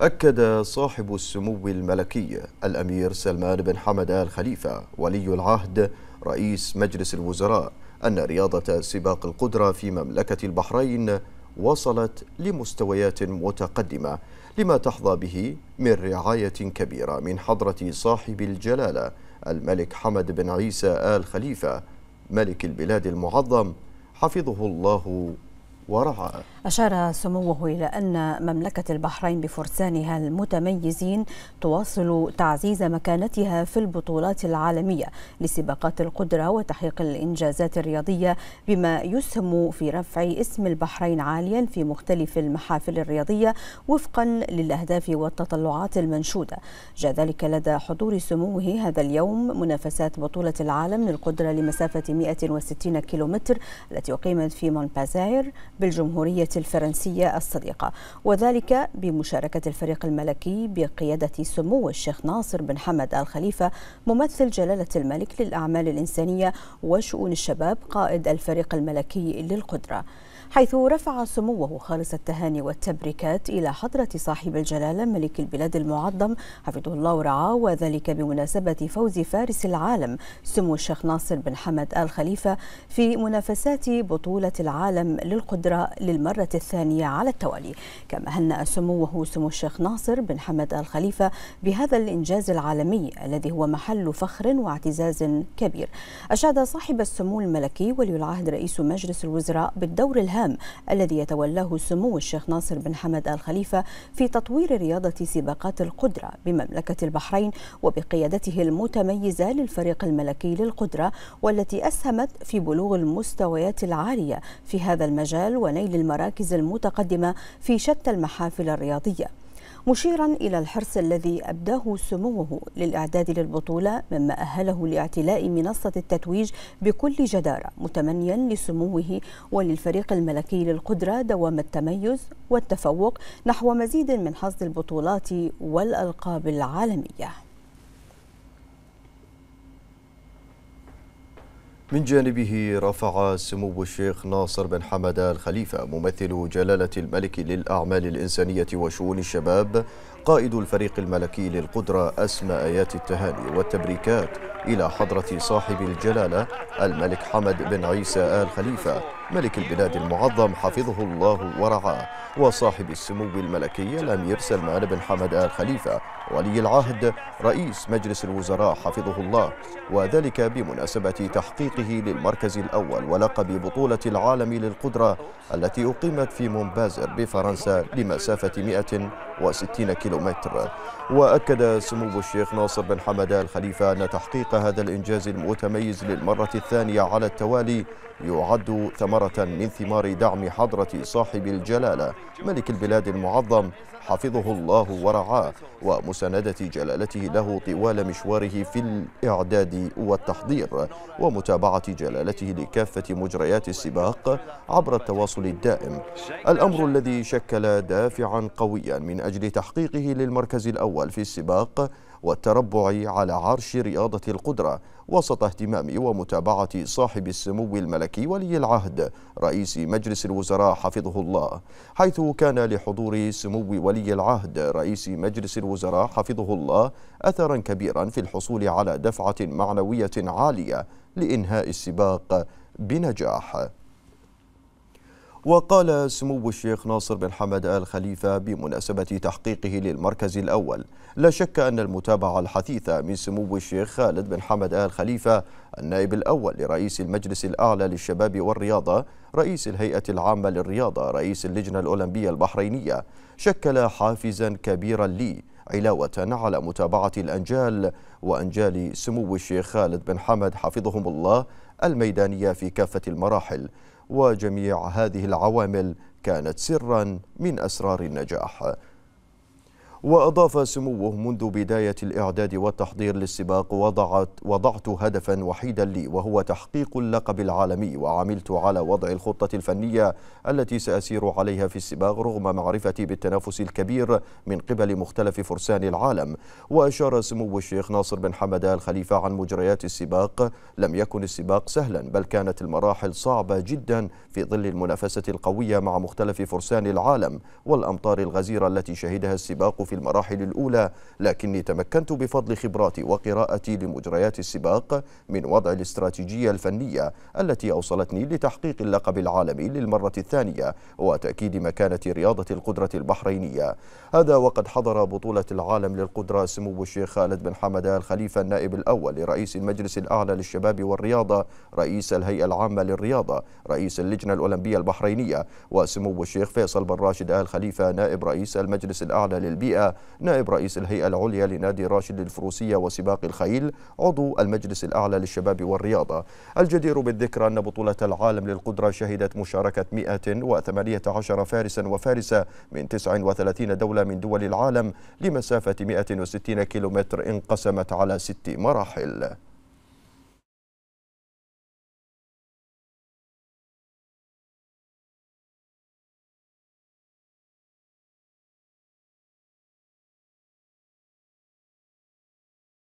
أكد صاحب السمو الملكي الأمير سلمان بن حمد آل خليفة ولي العهد رئيس مجلس الوزراء أن رياضة سباق القدرة في مملكة البحرين وصلت لمستويات متقدمة لما تحظى به من رعاية كبيرة من حضرة صاحب الجلالة الملك حمد بن عيسى آل خليفة ملك البلاد المعظم حفظه الله ورعاء أشار سموه إلى أن مملكة البحرين بفرسانها المتميزين تواصل تعزيز مكانتها في البطولات العالمية لسباقات القدرة وتحقيق الإنجازات الرياضية بما يسهم في رفع اسم البحرين عاليا في مختلف المحافل الرياضية وفقا للأهداف والتطلعات المنشودة جاء ذلك لدى حضور سموه هذا اليوم منافسات بطولة العالم للقدرة لمسافة 160 كيلومتر التي أقيمت في مونبازاير بالجمهورية الفرنسية الصديقة وذلك بمشاركة الفريق الملكي بقيادة سمو الشيخ ناصر بن حمد الخليفة ممثل جلالة الملك للأعمال الإنسانية وشؤون الشباب قائد الفريق الملكي للقدرة حيث رفع سموه خالص التهاني والتبريكات إلى حضرة صاحب الجلالة ملك البلاد المعظم حفظه الله ورعاه وذلك بمناسبة فوز فارس العالم سمو الشيخ ناصر بن حمد آل خليفة في منافسات بطولة العالم للقدرة للمرة الثانية على التوالي كما هنأ سموه سمو الشيخ ناصر بن حمد آل خليفة بهذا الإنجاز العالمي الذي هو محل فخر واعتزاز كبير أشاد صاحب السمو الملكي ولي العهد رئيس مجلس الوزراء بالدور الهام الهام الذي يتولاه سمو الشيخ ناصر بن حمد آل خليفة في تطوير رياضة سباقات القدرة بمملكة البحرين وبقيادته المتميزة للفريق الملكي للقدرة والتي أسهمت في بلوغ المستويات العالية في هذا المجال ونيل المراكز المتقدمة في شتى المحافل الرياضية مشيرا إلى الحرص الذي أبداه سموه للإعداد للبطولة مما أهله لاعتلاء منصة التتويج بكل جدارة متمنيا لسموه وللفريق الملكي للقدرة دوام التميز والتفوق نحو مزيد من حصد البطولات والألقاب العالمية من جانبه رفع سمو الشيخ ناصر بن حمد الخليفة ممثل جلالة الملك للأعمال الإنسانية وشؤون الشباب قائد الفريق الملكي للقدرة أسمى آيات التهاني والتبريكات إلى حضرة صاحب الجلالة الملك حمد بن عيسى آل خليفة ملك البلاد المعظم حفظه الله ورعاه وصاحب السمو الملكي الأمير سلمان بن حمد آل خليفة ولي العهد رئيس مجلس الوزراء حفظه الله وذلك بمناسبة تحقيقه للمركز الأول ولقب بطولة العالم للقدرة التي أقيمت في مونبازر بفرنسا لمسافة 100 كيلو كيلومتر وأكد سمو الشيخ ناصر بن حمد الخليفة أن تحقيق هذا الإنجاز المتميز للمرة الثانية على التوالي يعد ثمرة من ثمار دعم حضرة صاحب الجلالة ملك البلاد المعظم حفظه الله ورعاه ومساندة جلالته له طوال مشواره في الإعداد والتحضير ومتابعة جلالته لكافة مجريات السباق عبر التواصل الدائم الأمر الذي شكل دافعا قويا من أجل تحقيقه للمركز الأول في السباق والتربع على عرش رياضة القدرة وسط اهتمام ومتابعة صاحب السمو الملكي ولي العهد رئيس مجلس الوزراء حفظه الله حيث كان لحضور سمو ولي العهد رئيس مجلس الوزراء حفظه الله أثرا كبيرا في الحصول على دفعة معنوية عالية لإنهاء السباق بنجاح وقال سمو الشيخ ناصر بن حمد آل خليفة بمناسبة تحقيقه للمركز الأول لا شك أن المتابعة الحثيثة من سمو الشيخ خالد بن حمد آل خليفة النائب الأول لرئيس المجلس الأعلى للشباب والرياضة رئيس الهيئة العامة للرياضة رئيس اللجنة الأولمبية البحرينية شكل حافزا كبيرا لي علاوة على متابعة الأنجال وأنجال سمو الشيخ خالد بن حمد حفظهم الله الميدانية في كافة المراحل وجميع هذه العوامل كانت سرا من أسرار النجاح وأضاف سموه منذ بداية الإعداد والتحضير للسباق وضعت وضعت هدفا وحيدا لي وهو تحقيق اللقب العالمي وعملت على وضع الخطة الفنية التي سأسير عليها في السباق رغم معرفتي بالتنافس الكبير من قبل مختلف فرسان العالم وأشار سمو الشيخ ناصر بن حمد الخليفة عن مجريات السباق لم يكن السباق سهلا بل كانت المراحل صعبة جدا في ظل المنافسة القوية مع مختلف فرسان العالم والأمطار الغزيرة التي شهدها السباق في المراحل الأولى لكني تمكنت بفضل خبراتي وقراءتي لمجريات السباق من وضع الاستراتيجية الفنية التي أوصلتني لتحقيق اللقب العالمي للمرة الثانية وتأكيد مكانة رياضة القدرة البحرينية هذا وقد حضر بطولة العالم للقدرة سمو الشيخ خالد بن حمد الخليفة النائب الأول لرئيس المجلس الأعلى للشباب والرياضة رئيس الهيئة العامة للرياضة رئيس اللجنة الأولمبية البحرينية وسمو الشيخ فيصل بن راشد آل خليفة نائب رئيس المجلس الأعلى للبيئة الهيئة نائب رئيس الهيئة العليا لنادي راشد للفروسية وسباق الخيل عضو المجلس الأعلى للشباب والرياضة الجدير بالذكر أن بطولة العالم للقدرة شهدت مشاركة 118 فارسا وفارسة من 39 دولة من دول العالم لمسافة 160 كيلومتر انقسمت على ست مراحل